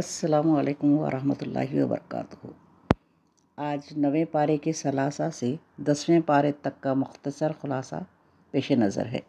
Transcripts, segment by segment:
अस्सलाम वालेकुम वरहमतुल्लाहि वबरकातुहू आज नवे पारे के सलासा से दसवें पारे तक का मख्तसर ख़ुलासा पेश नज़र है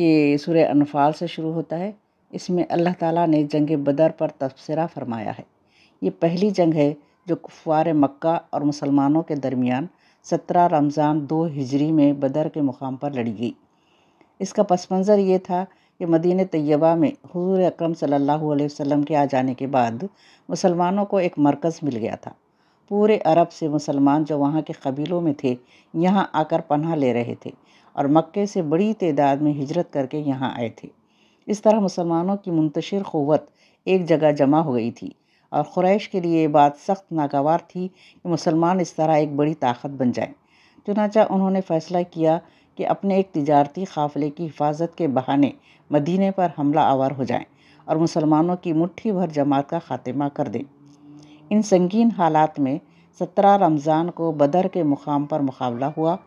ये सूर्य अनफाल से शुरू होता है इसमें अल्लाह ताला ने जंग बदर पर तबसरा फरमाया है ये पहली जंग है जो कुफार मक्का और मुसलमानों के दरमियान सत्रह रमज़ान दो हिजरी में बदर के मुकाम पर लड़ी गई इसका पस मंज़र ये था कि मदीन तय्यबा में हजूर अक्रम सल्लल्लाहु वसल्लम के आ जाने के बाद मुसलमानों को एक मरकज़ मिल गया था पूरे अरब से मुसलमान जो वहाँ के कबीलों में थे यहाँ आकर पन्ह ले रहे थे और मक्के से बड़ी तदाद में हिजरत करके यहाँ आए थे इस तरह मुसलमानों की मुंतशिर क़वत एक जगह जमा हो गई थी और ख़ुरैश के लिए ये बात सख्त नागवार थी कि मुसलमान इस तरह एक बड़ी ताकत बन जाए चुनाचा उन्होंने फ़ैसला किया कि अपने एक तजारती काफ़िले की हिफाजत के बहाने मदीने पर हमला आवर हो जाएं और मुसलमानों की मुट्ठी भर जमात का खात्मा कर दें इन संगीन हालात में सत्रह रमज़ान को बदर के मुकाम पर मुकाबला हुआ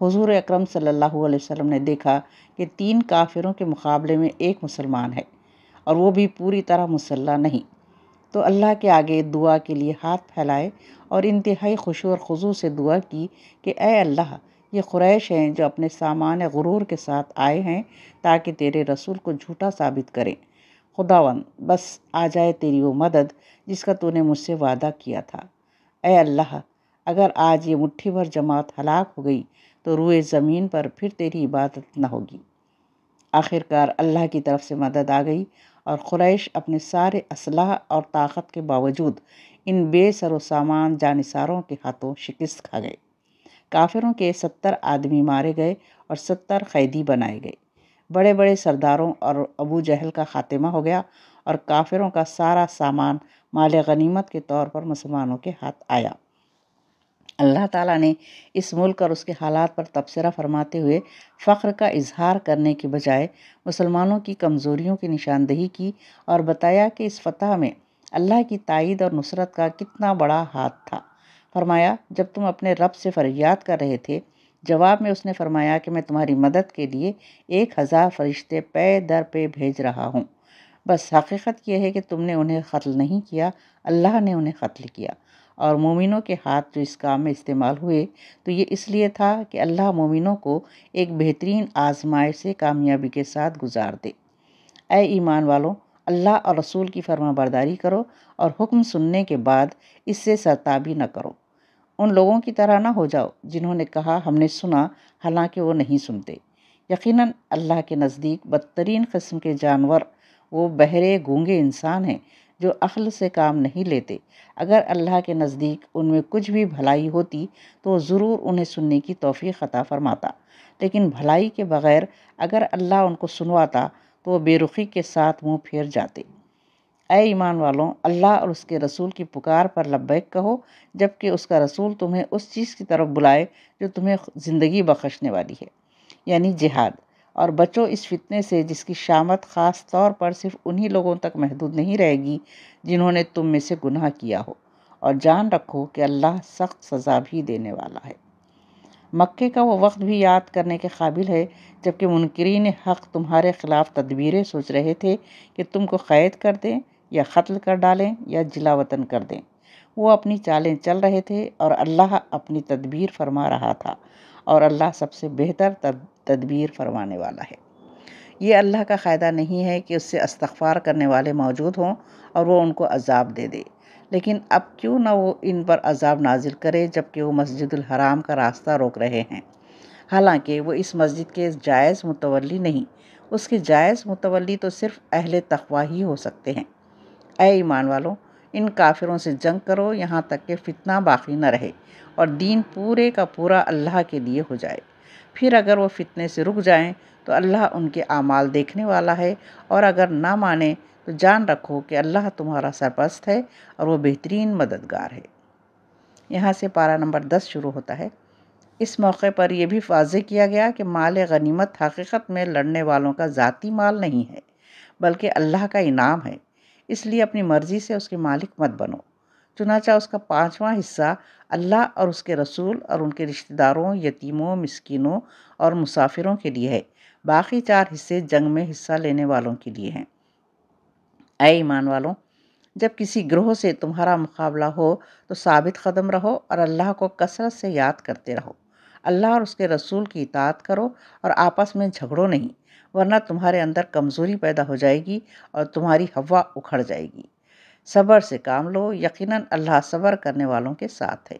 हुजूर अकरम सल्लल्लाहु अलैहि वसल्लम ने देखा कि तीन काफिरों के मुकाबले में एक मुसलमान है और वो भी पूरी तरह मुसल्ला नहीं तो अल्लाह के आगे दुआ के लिए हाथ फैलाए और इंतहाई खुश और खजू से दुआ की कि अल्लाह ये क्रैश हैं जो अपने सामान गुरूर के साथ आए हैं ताकि तेरे रसूल को झूठा साबित करें खुदावन बस आ जाए तेरी वो मदद जिसका तूने मुझसे वादा किया था अय अल्लाह अगर आज ये मुट्ठी भर जमात हलाक हो गई तो रुए ज़मीन पर फिर तेरी इबादत न होगी आखिरकार अल्लाह की तरफ से मदद आ गई और कुरैश अपने सारे असलाह और ताकत के बावजूद इन बेसर सामान जानसारों के हाथों शिकस्त खा गए काफिरों के सत्तर आदमी मारे गए और सत्तर कैदी बनाए गए बड़े बड़े सरदारों और अबू जहल का खात्मा हो गया और काफिरों का सारा सामान माल गनीमत के तौर पर मुसलमानों के हाथ आया अल्लाह ताला ने इस मुल्क और उसके हालात पर तबसरा फरमाते हुए फ़ख्र का इजहार करने के बजाय मुसलमानों की कमज़ोरियों की निशानदही की और बताया कि इस फतह में अल्लाह की तइद और नुसरत का कितना बड़ा हाथ था फरमाया जब तुम अपने रब से फरियाद कर रहे थे जवाब में उसने फरमाया कि मैं तुम्हारी मदद के लिए एक हज़ार फरिश्ते पे दर पे भेज रहा हूँ बस हकीकत यह है कि तुमने उन्हें कत्ल नहीं किया अल्लाह ने उन्हें कत्ल किया और मोमिनों के हाथ जो इस काम में इस्तेमाल हुए तो ये इसलिए था कि अल्लाह मोमिनों को एक बेहतरीन आजमाए से कामयाबी के साथ गुजार दे ए ईमान वालों अल्लाह और रसूल की फर्मा करो और हुक्म सुनने के बाद इससे सरताबी न करो उन लोगों की तरह ना हो जाओ जिन्होंने कहा हमने सुना हालांकि वो नहीं सुनते यकीनन अल्लाह के नज़दीक बदतरीन कस्म के जानवर वो बहरे गूंगे इंसान हैं जो अखल से काम नहीं लेते अगर अल्लाह के नज़दीक उनमें कुछ भी भलाई होती तो ज़रूर उन्हें सुनने की तोफ़ी ख़ता फरमाता लेकिन भलाई के बग़ैर अगर अल्लाह उनको सुनवाता तो बेरुखी के साथ मुंह फेर जाते ऐ ईमान वालों अल्लाह और उसके रसूल की पुकार पर लब्बैक कहो जबकि उसका रसूल तुम्हें उस चीज़ की तरफ बुलाए जो तुम्हें ज़िंदगी बख्शने वाली है यानी जिहाद और बचो इस फितने से जिसकी शामत ख़ास तौर पर सिर्फ उन्हीं लोगों तक महदूद नहीं रहेगी जिन्होंने तुम में से गुनाह किया हो और जान रखो कि अल्लाह सख्त सज़ा भी देने वाला है मक्के का वो वक्त भी याद करने के काबिल है जबकि मुनकरीन हक़ तुम्हारे ख़िलाफ़ तदबीरें सोच रहे थे कि तुमको क़ैद कर दें या कत्ल कर डालें या जिला वतन कर दें वो अपनी चालें चल रहे थे और अल्लाह अपनी तदबीर फरमा रहा था और अल्लाह सबसे बेहतर तद, तदबीर फरमाने वाला है ये अल्लाह का फ़ायदा नहीं है कि उससे इस्तफ़ार करने वाले मौजूद हों और वो उनको अजाब दे दे लेकिन अब क्यों ना वो इन पर अजाब नाजिल करे जबकि वो मस्जिद हराम का रास्ता रोक रहे हैं हालांकि वो इस मस्जिद के जायज़ मुतवली नहीं उसके जायज़ मुतवली तो सिर्फ अहल तखवा ही हो सकते हैं ए ईमान वालों इन काफिरों से जंग करो यहाँ तक कि फितना बाकी न रहे और दीन पूरे का पूरा अल्लाह के लिए हो जाए फिर अगर वो फितने से रुक जाएं तो अल्लाह उनके आमाल देखने वाला है और अगर ना माने तो जान रखो कि अल्लाह तुम्हारा सरपस्त है और वो बेहतरीन मददगार है यहाँ से पारा नंबर दस शुरू होता है इस मौके पर यह भी वाज किया गया कि माल गनीमत हकीकत में लड़ने वालों का ज़ाती माल नहीं है बल्कि अल्लाह का इनाम है इसलिए अपनी मर्ज़ी से उसके मालिक मत बनो चुनाचा उसका पाँचवा हिस्सा अल्लाह और उसके रसूल और उनके रिश्तेदारों यतीमों मस्किनों और मुसाफिरों के लिए है बाकी चार हिस्से जंग में हिस्सा लेने वालों के लिए हैं ऐ ईमान वालों जब किसी ग्रोह से तुम्हारा मुकाबला हो तो साबित कदम रहो और अल्लाह को कसरत से याद करते रहो अल्लाह और उसके रसूल की इतात करो और आपस में झगड़ो नहीं वरना तुम्हारे अंदर कमज़ोरी पैदा हो जाएगी और तुम्हारी हवा उखड़ जाएगी सब्र से काम लो यकीनन अल्लाह सब्र करने वालों के साथ है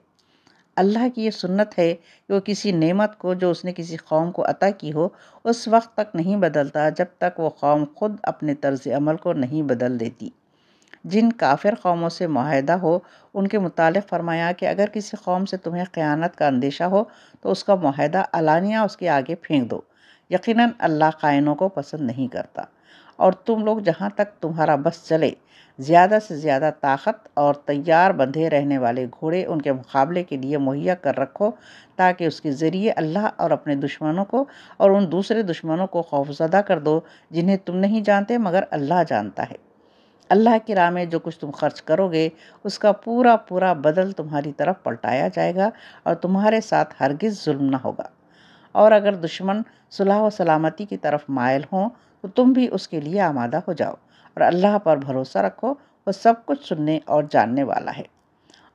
अल्लाह की ये सुन्नत है कि वो किसी नेमत को जो उसने किसी कौम को अता की हो उस वक्त तक नहीं बदलता जब तक वो कौम ख़ुद अपने तर्ज़ अमल को नहीं बदल देती जिन काफिर कौमों से माहिदा हो उनके मुतालिक फरमाया कि अगर किसी कौम से तुम्हें ख़यानत का अंदेशा हो तो उसका माहिदा अलानिया उसके आगे फेंक दो यकीनन अल्लाह कायनों को पसंद नहीं करता और तुम लोग जहाँ तक तुम्हारा बस चले ज़्यादा से ज़्यादा ताकत और तैयार बंधे रहने वाले घोड़े उनके मुकाबले के लिए मुहैया कर रखो ताकि उसके ज़रिए अल्लाह और अपने दुश्मनों को और उन दूसरे दुश्मनों को खौफजदा कर दो जिन्हें तुम नहीं जानते मगर अल्लाह जानता है अल्लाह की राह में जो कुछ तुम खर्च करोगे उसका पूरा पूरा बदल तुम्हारी तरफ पलटाया जाएगा और तुम्हारे साथ हरगिज़ जुल्म ना होगा और अगर दुश्मन सुलह व सलामती की तरफ मायल हों तो तुम भी उसके लिए आमादा हो जाओ और अल्लाह पर भरोसा रखो वह सब कुछ सुनने और जानने वाला है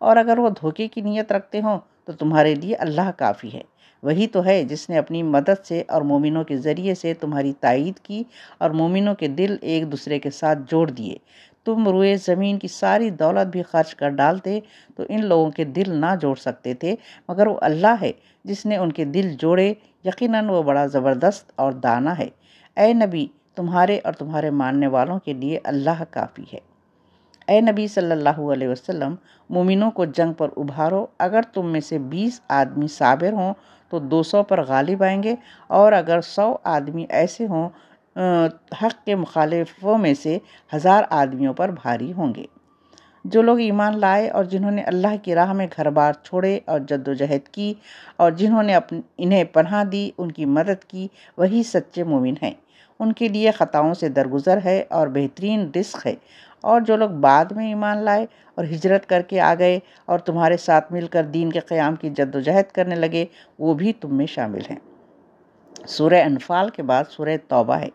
और अगर वह धोखे की नीयत रखते हों तो तुम्हारे लिए अल्लाह काफ़ी है वही तो है जिसने अपनी मदद से और मोमिनों के ज़रिए से तुम्हारी तायद की और मोमिनों के दिल एक दूसरे के साथ जोड़ दिए तुम रुए ज़मीन की सारी दौलत भी खर्च कर डालते तो इन लोगों के दिल ना जोड़ सकते थे मगर वो अल्लाह है जिसने उनके दिल जोड़े यकीनन वो बड़ा ज़बरदस्त और दाना है ए नबी तुम्हारे और तुम्हारे मानने वालों के लिए अल्लाह काफ़ी है ए नबी सल्लल्लाहु अलैहि वसल्लम मुमिनों को जंग पर उभारो अगर तुम में से बीस आदमी साबिर हों तो दो सौ पर गालिब आएंगे और अगर सौ आदमी ऐसे हों हक़ के मुखालिफों में से हज़ार आदमियों पर भारी होंगे जो लोग ईमान लाए और जिन्होंने अल्लाह की राह में घर बार छोड़े और जद्दोजहद की और जिन्होंने अपने इन्हें पनाह दी उनकी मदद की वही सच्चे मुमिन हैं उनके लिए ख़ताओं से दरगुजर है और बेहतरीन रिस्क है और जो लोग बाद में ईमान लाए और हिजरत करके आ गए और तुम्हारे साथ मिलकर दीन के क़्याम की जद्दोजहद करने लगे वो भी तुम में शामिल हैं सूर्य अनफाल के बाद सूर्य तौबा है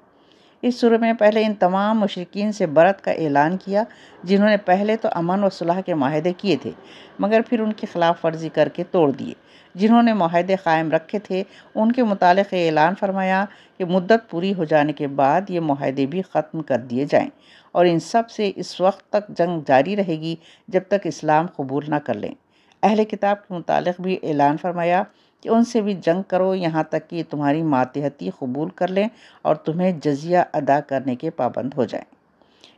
इस सूर में पहले इन तमाम मुशरकिन से बरत का ऐलान किया जिन्होंने पहले तो अमन व सुलह के माहदे किए थे मगर फिर उनकी खिलाफ वर्जी करके तोड़ दिए जिन्होंने माहदे कायम रखे थे उनके मुतल ऐलान फरमाया कि मदत पूरी हो जाने के बाद ये माहदे भी ख़त्म कर दिए जाएँ और इन सब से इस वक्त तक जंग जारी रहेगी जब तक इस्लाम कबूल ना कर लें अहल किताब के मुतालिक भी ऐलान फरमाया कि उनसे भी जंग करो यहाँ तक कि तुम्हारी मातहती कबूल कर लें और तुम्हें जजिया अदा करने के पाबंद हो जाएँ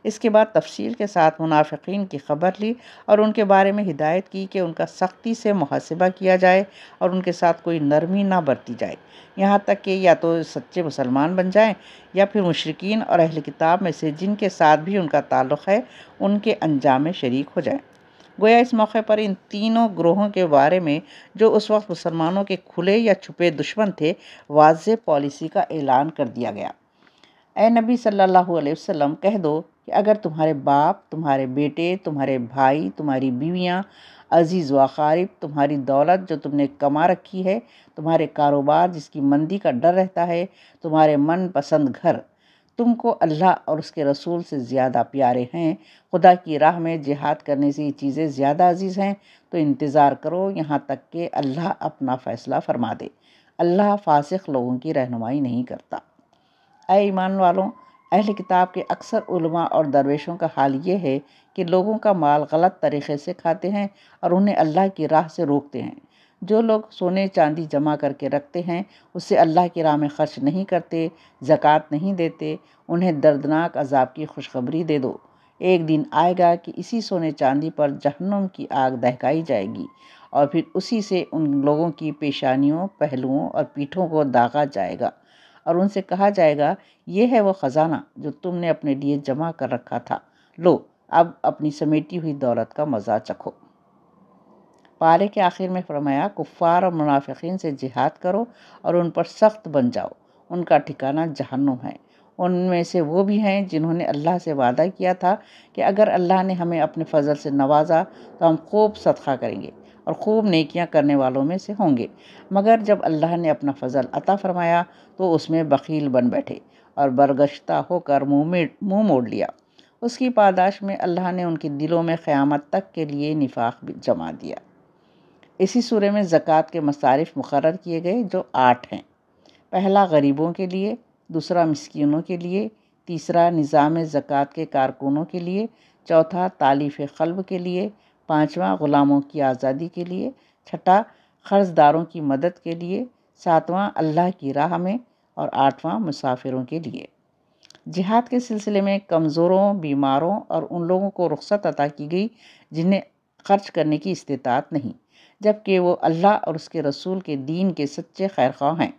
इसके बाद तफसील के साथ मुनाफिक की खबर ली और उनके बारे में हिदायत की कि उनका सख्ती से मुहासबा किया जाए और उनके साथ कोई नरमी ना बरती जाए यहाँ तक कि या तो सच्चे मुसलमान बन जाएँ या फिर मुशरकिन और अहल किताब में से जिनके साथ भी उनका ताल्लुक़ है उनके अंजाम शरीक हो जाएँ गोया इस मौके पर इन तीनों ग्रोहों के बारे में जो उस वक्त मुसलमानों के खुले या छुपे दुश्मन थे वाज पॉलिसी का ऐलान कर दिया गया ए नबी सल्लल्लाहु अलैहि वसल्लम कह दो कि अगर तुम्हारे बाप तुम्हारे बेटे तुम्हारे भाई तुम्हारी बीवियाँ अजीज़ वारब तुम्हारी दौलत जो तुमने कमा रखी है तुम्हारे कारोबार जिसकी मंदी का डर रहता है तुम्हारे मन पसंद घर तुमको अल्लाह और उसके रसूल से ज़्यादा प्यारे हैं खुदा की राह में जिहाद करने से ये चीज़ें ज़्यादा अजीज़ हैं तो इंतज़ार करो यहाँ तक कि अल्लाह अपना फ़ैसला फरमा दे अल्लाह फासिक लोगों की रहनुमाई नहीं करता ए ईमान वालों अहल किताब के अक्सर उलमा और दरवेशों का हाल ये है कि लोगों का माल गलत तरीके से खाते हैं और उन्हें अल्लाह की राह से रोकते हैं जो लोग सोने चांदी जमा करके रखते हैं उसे अल्लाह की राह में खर्च नहीं करते ज़क़़त नहीं देते उन्हें दर्दनाक अजाब की खुशखबरी दे दो एक दिन आएगा कि इसी सोने चांदी पर जहन्नुम की आग दहकाई जाएगी और फिर उसी से उन लोगों की पेशानियों पहलुओं और पीठों को दागा जाएगा और उनसे कहा जाएगा यह है वो ख़जाना जो तुमने अपने लिए जमा कर रखा था लो अब अपनी समेटी हुई दौलत का मज़ा चखो पारे के आखिर में फरमाया कुफ़ार और मुनाफिकीन से जिहाद करो और उन पर सख्त बन जाओ उनका ठिकाना जहन्नुम है उनमें से वो भी हैं जिन्होंने अल्लाह से वादा किया था कि अगर अल्लाह ने हमें अपने फजल से नवाजा तो हम खूब सदका करेंगे और खूब नेकियां करने वालों में से होंगे मगर जब अल्लाह ने अपना फजल अता फरमाया तो उसमें बकील बन बैठे और बरगश्ता होकर मुँह में मुँह मोड़ लिया उसकी पादाश में अल्लाह ने उनके दिलों में क़्यामत तक के लिए निफाक जमा दिया इसी सूर्य में ज़क़़त के मसारफ मुकर किए गए जो आठ हैं पहला गरीबों के लिए दूसरा मस्किनों के लिए तीसरा निज़ाम ज़क़़त के कारकुनों के लिए चौथा तालीफ़ कल्ब के लिए पाँचवा ग़ुलामों की आज़ादी के लिए छठा कर्जदारों की मदद के लिए सातवां अल्लाह की राह में और आठवां मुसाफिरों के लिए जिहाद के सिलसिले में कमज़ोरों बीमारों और उन लोगों को रुख्सत अदा की गई जिन्हें खर्च करने की इस्तात नहीं जबकि वो अल्लाह और उसके रसूल के दीन के सच्चे खैरख्वाह हैं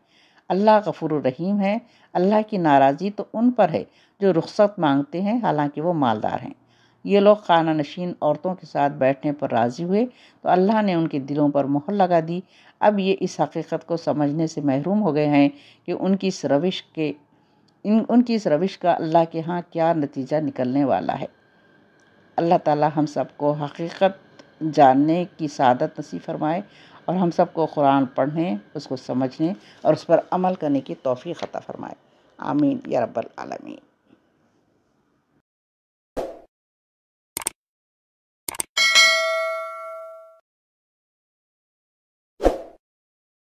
अल्लाह गफूर रहीम है अल्लाह की नाराज़ी तो उन पर है जो रुख्सत मांगते हैं हालांकि वो मालदार हैं ये लोग खाना नशीन औरतों के साथ बैठने पर राज़ी हुए तो अल्लाह ने उनके दिलों पर मोहर लगा दी अब ये इस हकीकत को समझने से महरूम हो गए हैं कि उनकी इस रविश के इन उनकी इस रविश का अल्लाह के यहाँ क्या नतीजा निकलने वाला है अल्लाह ताला हम सबको हकीकत जानने की सादत नसीब फरमाए और हम सबको कुरान पढ़ने उसको समझने और उस पर अमल करने की तोफ़ी ख़ता फरमाए आमीन या रब्बल आलमीन